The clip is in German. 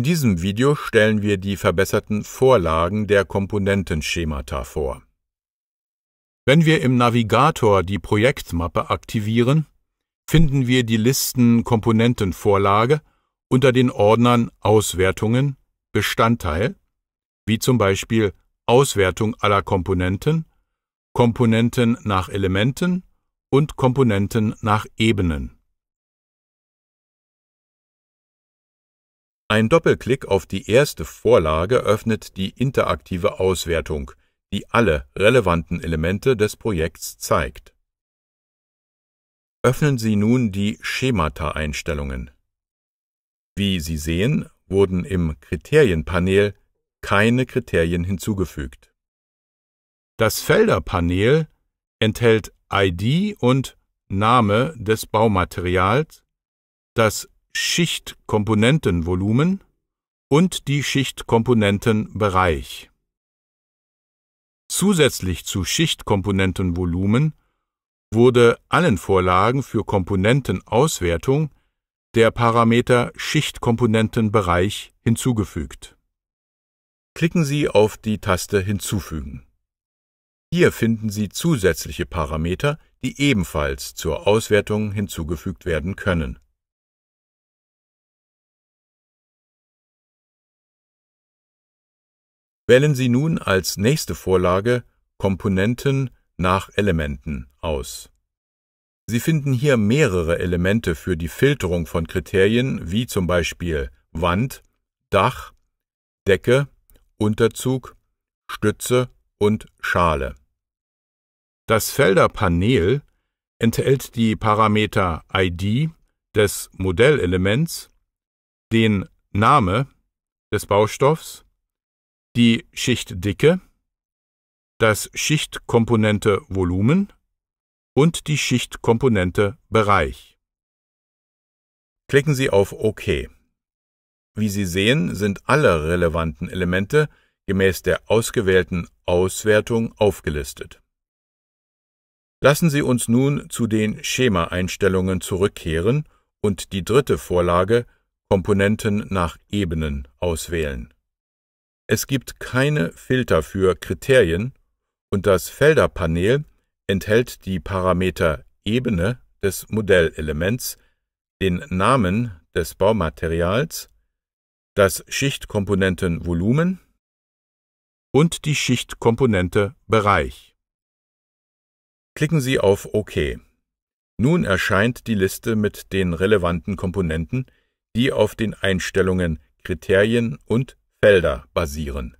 In diesem Video stellen wir die verbesserten Vorlagen der Komponentenschemata vor. Wenn wir im Navigator die Projektmappe aktivieren, finden wir die Listen Komponentenvorlage unter den Ordnern Auswertungen, Bestandteil, wie zum Beispiel Auswertung aller Komponenten, Komponenten nach Elementen und Komponenten nach Ebenen. Ein Doppelklick auf die erste Vorlage öffnet die interaktive Auswertung, die alle relevanten Elemente des Projekts zeigt. Öffnen Sie nun die Schemata-Einstellungen. Wie Sie sehen, wurden im Kriterienpanel keine Kriterien hinzugefügt. Das Felderpanel enthält ID und Name des Baumaterials, das Schichtkomponentenvolumen und die Schichtkomponentenbereich. Zusätzlich zu Schichtkomponentenvolumen wurde allen Vorlagen für Komponentenauswertung der Parameter Schichtkomponentenbereich hinzugefügt. Klicken Sie auf die Taste Hinzufügen. Hier finden Sie zusätzliche Parameter, die ebenfalls zur Auswertung hinzugefügt werden können Wählen Sie nun als nächste Vorlage Komponenten nach Elementen aus. Sie finden hier mehrere Elemente für die Filterung von Kriterien wie zum Beispiel Wand, Dach, Decke, Unterzug, Stütze und Schale. Das Felder Panel enthält die Parameter ID des Modellelements, den Name des Baustoffs, die Schichtdicke, das Schichtkomponente Volumen und die Schichtkomponente Bereich. Klicken Sie auf OK. Wie Sie sehen, sind alle relevanten Elemente gemäß der ausgewählten Auswertung aufgelistet. Lassen Sie uns nun zu den Schemaeinstellungen zurückkehren und die dritte Vorlage Komponenten nach Ebenen auswählen. Es gibt keine Filter für Kriterien und das Felderpanel enthält die Parameter Ebene des Modellelements, den Namen des Baumaterials, das Schichtkomponentenvolumen und die Schichtkomponente Bereich. Klicken Sie auf OK. Nun erscheint die Liste mit den relevanten Komponenten, die auf den Einstellungen Kriterien und Felder basieren